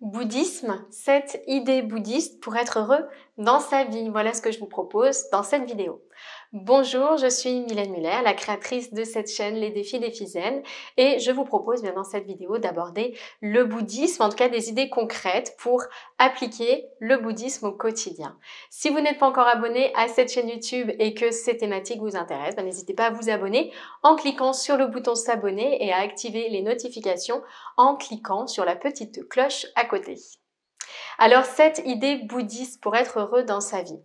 bouddhisme, cette idée bouddhiste pour être heureux, dans sa vie. Voilà ce que je vous propose dans cette vidéo. Bonjour, je suis Mylène Muller, la créatrice de cette chaîne Les Défis des Zen et je vous propose bien dans cette vidéo d'aborder le bouddhisme, en tout cas des idées concrètes pour appliquer le bouddhisme au quotidien. Si vous n'êtes pas encore abonné à cette chaîne YouTube et que ces thématiques vous intéressent, ben, n'hésitez pas à vous abonner en cliquant sur le bouton s'abonner et à activer les notifications en cliquant sur la petite cloche à côté. Alors cette idée bouddhiste pour être heureux dans sa vie.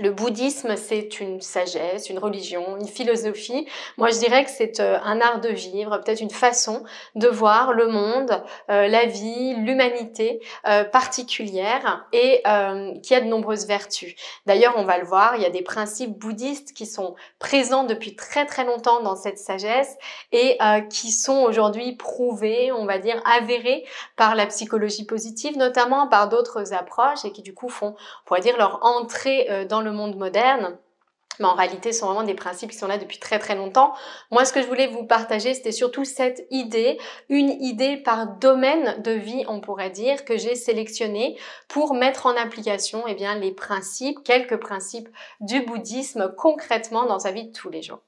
Le bouddhisme, c'est une sagesse, une religion, une philosophie. Moi, je dirais que c'est euh, un art de vivre, peut-être une façon de voir le monde, euh, la vie, l'humanité euh, particulière et qui a de nombreuses vertus. D'ailleurs, on va le voir, il y a des principes bouddhistes qui sont présents depuis très très longtemps dans cette sagesse et qui sont aujourd'hui prouvés, on va dire avérés par la psychologie positive, notamment par d'autres approches et qui du coup font, on pourrait dire, leur entrée dans le le monde moderne, mais en réalité, ce sont vraiment des principes qui sont là depuis très très longtemps. Moi, ce que je voulais vous partager, c'était surtout cette idée, une idée par domaine de vie, on pourrait dire, que j'ai sélectionné pour mettre en application et eh bien, les principes, quelques principes du bouddhisme concrètement dans sa vie de tous les jours.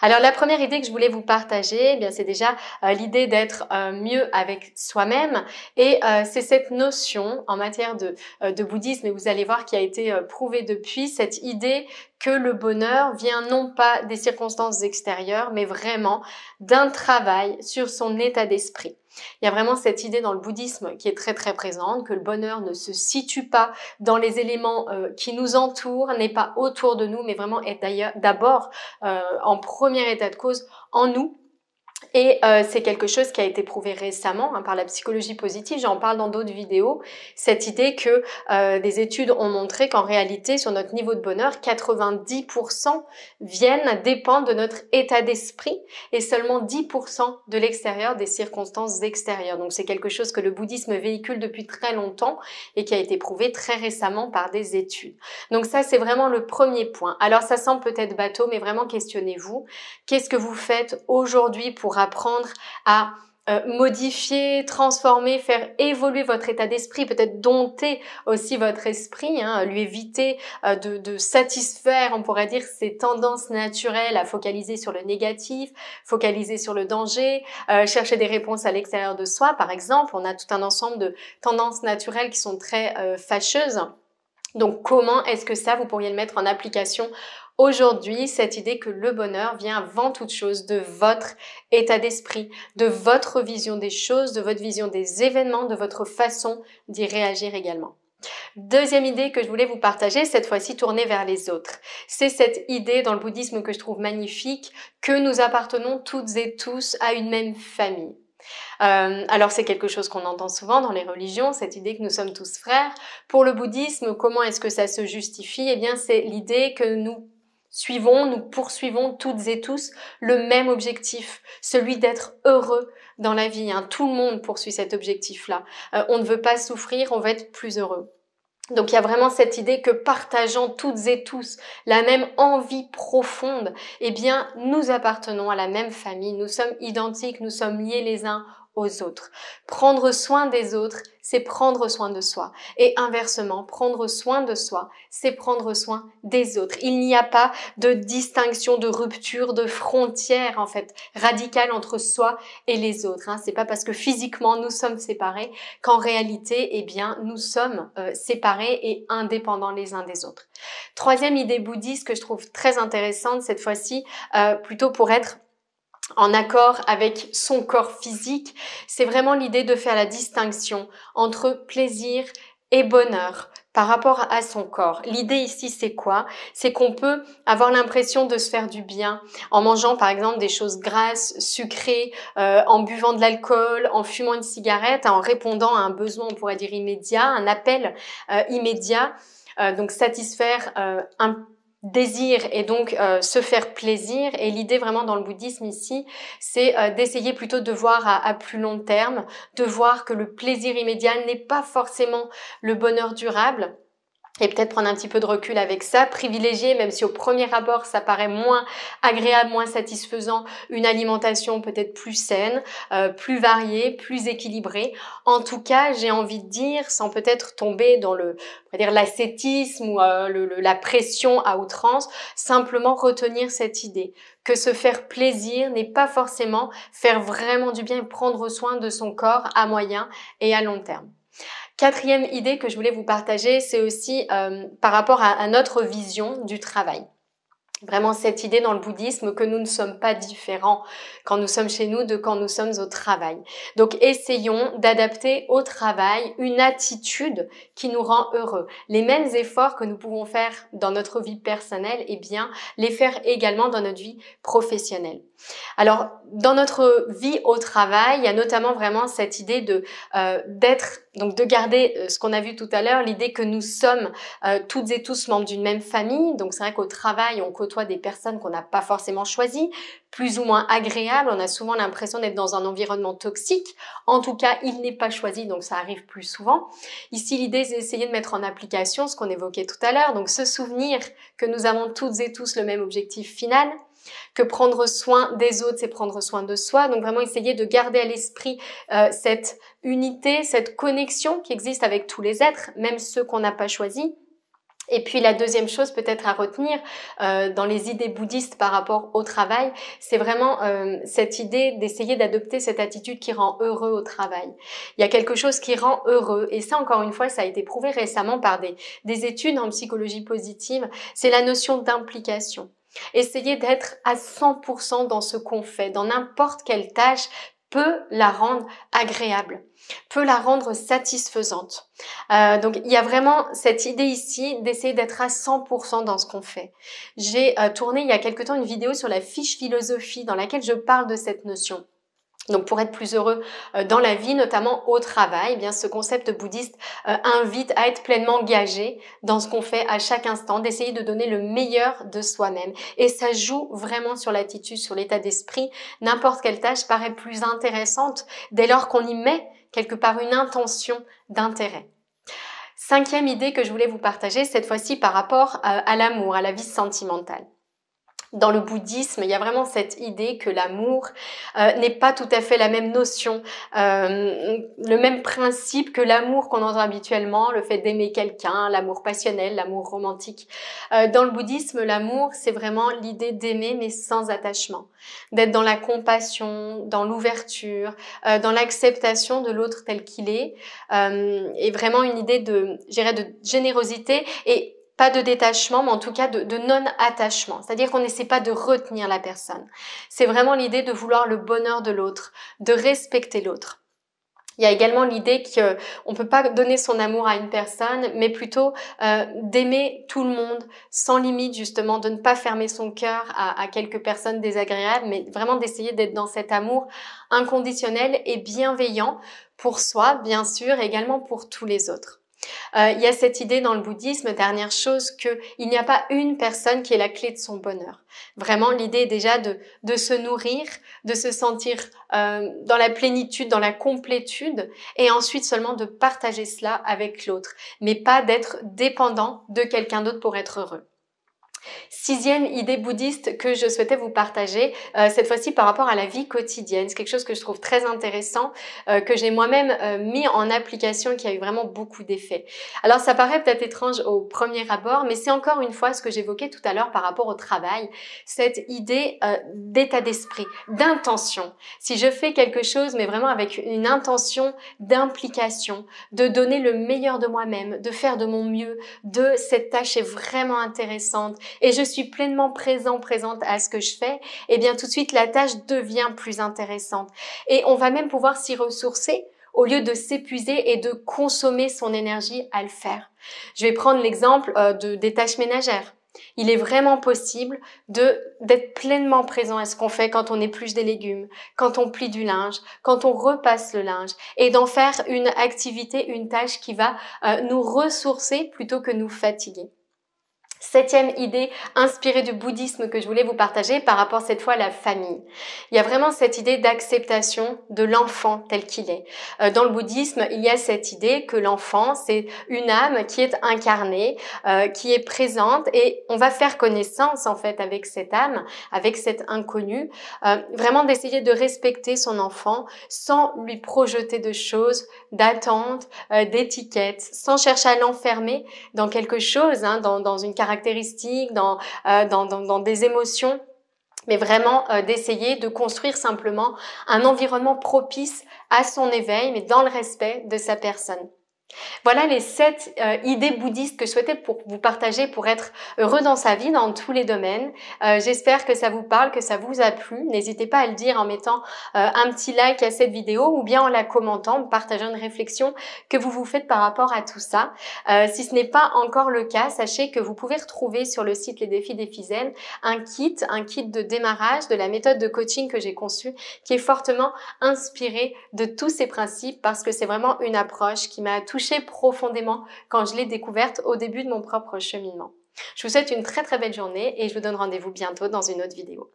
Alors la première idée que je voulais vous partager, eh bien c'est déjà euh, l'idée d'être euh, mieux avec soi-même et euh, c'est cette notion en matière de, de, bouddhisme et vous allez voir qui a été prouvée depuis cette idée que le bonheur vient non pas des circonstances extérieures mais vraiment d'un travail sur son état d'esprit. Il y a vraiment cette idée dans le bouddhisme qui est très très présente, que le bonheur ne se situe pas dans les éléments euh, qui nous entourent, n'est pas autour de nous, mais vraiment est d'ailleurs d'abord euh, en premier état de cause en nous et euh, c'est quelque chose qui a été prouvé récemment hein, par la psychologie positive, j'en parle dans d'autres vidéos, cette idée que euh, des études ont montré qu'en réalité, sur notre niveau de bonheur, 90% viennent, dépendent de notre état d'esprit et seulement 10% de l'extérieur, des circonstances extérieures. Donc c'est quelque chose que le bouddhisme véhicule depuis très longtemps et qui a été prouvé très récemment par des études. Donc ça, c'est vraiment le premier point. Alors ça semble peut-être bateau, mais vraiment questionnez-vous. Qu'est-ce que vous faites aujourd'hui pour apprendre à euh, modifier, transformer, faire évoluer votre état d'esprit, peut-être dompter aussi votre esprit, hein, lui éviter euh, de, satisfaire, on pourrait dire, ses tendances naturelles à focaliser sur le négatif, focaliser sur le danger, euh, chercher des réponses à l'extérieur de soi, par exemple. On a tout un ensemble de tendances naturelles qui sont très fâcheuses. Donc comment est-ce que ça, vous pourriez le mettre en application aujourd'hui cette idée que le bonheur vient avant toute chose de votre état d'esprit, de votre vision des choses, de votre vision des événements, de votre façon d'y réagir également. Deuxième idée que je voulais vous partager, cette fois-ci tournée vers les autres. C'est cette idée dans le bouddhisme que je trouve magnifique, que nous appartenons toutes et tous à une même famille. Euh, alors c'est quelque chose qu'on entend souvent dans les religions, cette idée que nous sommes tous frères. Pour le bouddhisme, comment est-ce que ça se justifie Eh bien c'est l'idée que nous suivons, nous poursuivons toutes et tous le même objectif, celui d'être heureux dans la vie. Hein. Tout le monde poursuit cet objectif-là. Euh, on ne veut pas souffrir, on veut être plus heureux. Donc il y a vraiment cette idée que partageant toutes et tous la même envie profonde, eh bien nous appartenons à la même famille, nous sommes identiques, nous sommes liés les uns aux autres. Prendre soin des autres, c'est prendre soin de soi. Et inversement, prendre soin de soi, c'est prendre soin des autres. Il n'y a pas de distinction, de rupture, de frontière, en fait, radicale entre soi et les autres. Hein. C'est pas parce que physiquement nous sommes séparés qu'en réalité, eh bien, nous sommes euh, séparés et indépendants les uns des autres. Troisième idée bouddhiste que je trouve très intéressante cette fois-ci, euh, plutôt pour être en accord avec son corps physique. C'est vraiment l'idée de faire la distinction entre plaisir et bonheur par rapport à son corps. L'idée ici, c'est quoi C'est qu'on peut avoir l'impression de se faire du bien en mangeant par exemple des choses grasses, sucrées, euh, en buvant de l'alcool, en fumant une cigarette, en répondant à un besoin, on pourrait dire immédiat, un appel euh, immédiat. Euh, donc satisfaire un désir et donc euh, se faire plaisir. Et l'idée vraiment dans le bouddhisme ici, c'est euh, d'essayer plutôt de voir à, plus long terme, de voir que le plaisir immédiat n'est pas forcément le bonheur durable et peut-être prendre un petit peu de recul avec ça, privilégier, même si au premier abord ça paraît moins agréable, moins satisfaisant, une alimentation peut-être plus saine, euh, plus variée, plus équilibrée. En tout cas, j'ai envie de dire, sans peut-être tomber dans le, on va dire l'ascétisme ou euh, la pression à outrance, simplement retenir cette idée que se faire plaisir n'est pas forcément faire vraiment du bien et prendre soin de son corps à moyen et à long terme. Quatrième idée que je voulais vous partager, c'est aussi euh, par rapport à notre vision du travail vraiment cette idée dans le bouddhisme que nous ne sommes pas différents quand nous sommes chez nous de quand nous sommes au travail. Donc essayons d'adapter au travail une attitude qui nous rend heureux. Les mêmes efforts que nous pouvons faire dans notre vie personnelle, eh bien, les faire également dans notre vie professionnelle. Alors, dans notre vie au travail, il y a notamment vraiment cette idée de euh, d'être, donc de garder euh, ce qu'on a vu tout à l'heure, l'idée que nous sommes euh, toutes et tous membres d'une même famille. Donc c'est vrai qu'au travail, on côtoie soit des personnes qu'on n'a pas forcément choisies, plus ou moins agréables. On a souvent l'impression d'être dans un environnement toxique. En tout cas, il n'est pas choisi, donc ça arrive plus souvent. Ici, l'idée, c'est d'essayer de mettre en application ce qu'on évoquait tout à l'heure, donc se souvenir que nous avons toutes et tous le même objectif final que prendre soin des autres, c'est prendre soin de soi. Donc vraiment essayer de garder à l'esprit euh, cette unité, cette connexion qui existe avec tous les êtres, même ceux qu'on n'a pas choisis. Et puis la deuxième chose peut-être à retenir euh, dans les idées bouddhistes par rapport au travail, c'est vraiment euh, cette idée d'essayer d'adopter cette attitude qui rend heureux au travail. Il y a quelque chose qui rend heureux et ça encore une fois ça a été prouvé récemment par des, des études en psychologie positive, c'est la notion d'implication. Essayer d'être à 100% dans ce qu'on fait, dans n'importe quelle tâche, peut la rendre agréable, peut la rendre satisfaisante. Euh, donc il y a vraiment cette idée ici d'essayer d'être à 100% dans ce qu'on fait. J'ai euh, tourné il y a quelque temps une vidéo sur la fiche philosophie dans laquelle je parle de cette notion. Donc pour être plus heureux euh, dans la vie, notamment au travail, eh bien ce concept bouddhiste euh, invite à être pleinement engagé dans ce qu'on fait à chaque instant, d'essayer de donner le meilleur de soi-même. Et ça joue vraiment sur l'attitude, sur l'état d'esprit. N'importe quelle tâche paraît plus intéressante dès lors qu'on y met quelque part une intention d'intérêt. Cinquième idée que je voulais vous partager, cette fois-ci par rapport euh, à l'amour, à la vie sentimentale dans le bouddhisme, il y a vraiment cette idée que l'amour euh, n'est pas tout à fait la même notion, euh, le même principe que l'amour qu'on entend habituellement, le fait d'aimer quelqu'un, l'amour passionnel, l'amour romantique. Euh, dans le bouddhisme, l'amour, c'est vraiment l'idée d'aimer mais sans attachement, d'être dans la compassion, dans l'ouverture, dans l'acceptation de l'autre tel qu'il est, et vraiment une idée de, de générosité et pas de détachement, mais en tout cas de, non-attachement. C'est-à-dire qu'on n'essaie pas de retenir la personne. C'est vraiment l'idée de vouloir le bonheur de l'autre, de respecter l'autre. Il y a également l'idée qu'on ne peut pas donner son amour à une personne, mais plutôt euh, d'aimer tout le monde sans limite, justement, de ne pas fermer son cœur à, à quelques personnes désagréables, mais vraiment d'essayer d'être dans cet amour inconditionnel et bienveillant pour soi, bien sûr, et également pour tous les autres. Euh, il y a cette idée dans le bouddhisme, dernière chose, qu'il n'y a pas une personne qui est la clé de son bonheur. Vraiment, l'idée déjà de, se nourrir, de se sentir euh, dans la plénitude, dans la complétude, et ensuite seulement de partager cela avec l'autre, mais pas d'être dépendant de quelqu'un d'autre pour être heureux. Sixième idée bouddhiste que je souhaitais vous partager, euh, cette fois-ci par rapport à la vie quotidienne. C'est quelque chose que je trouve très intéressant, euh, que j'ai moi-même euh, mis en application, qui a eu vraiment beaucoup d'effets. Alors ça paraît peut-être étrange au premier abord, mais c'est encore une fois ce que j'évoquais tout à l'heure par rapport au travail, cette idée d'état d'esprit, d'intention. Si je fais quelque chose, mais vraiment avec une intention d'implication, de donner le meilleur de moi-même, de faire de mon mieux, de cette tâche est vraiment intéressante, et je suis pleinement présent, présente à ce que je fais, et eh bien tout de suite la tâche devient plus intéressante. Et on va même pouvoir s'y ressourcer au lieu de s'épuiser et de consommer son énergie à le faire. Je vais prendre l'exemple euh, des tâches ménagères. Il est vraiment possible d'être pleinement présent à ce qu'on fait quand on épluche des légumes, quand on plie du linge, quand on repasse le linge, et d'en faire une activité, une tâche qui va euh, nous ressourcer plutôt que nous fatiguer. Septième idée inspirée du bouddhisme que je voulais vous partager par rapport cette fois à la famille. Il y a vraiment cette idée d'acceptation de l'enfant tel qu'il est. Euh, dans le bouddhisme, il y a cette idée que l'enfant, c'est une âme qui est incarnée, euh, qui est présente et on va faire connaissance en fait avec cette âme, avec cet inconnu, euh, vraiment d'essayer de respecter son enfant sans lui projeter de choses, d'attentes, d'étiquettes, sans chercher à l'enfermer dans quelque chose, hein, dans, dans une caractéristique caractéristiques, euh, dans, des émotions mais vraiment euh, d'essayer de construire simplement un environnement propice à son éveil, mais dans le respect de sa personne. Voilà les sept euh, idées bouddhistes que je souhaitais pour vous partager pour être heureux dans sa vie dans tous les domaines. Euh, j'espère que ça vous parle, que ça vous a plu. N'hésitez pas à le dire en mettant euh, un petit like à cette vidéo ou bien en la commentant, en partageant une réflexion que vous vous faites par rapport à tout ça. si ce n'est pas encore le cas, sachez que vous pouvez retrouver sur le site Les Défis des un kit, un kit de démarrage de la méthode de coaching que j'ai conçue qui est fortement inspirée de tous ces principes parce que c'est vraiment une approche qui m'a touchée profondément quand je l'ai découverte au début de mon propre cheminement. Je vous souhaite une très très belle journée et je vous donne rendez-vous bientôt dans une autre vidéo.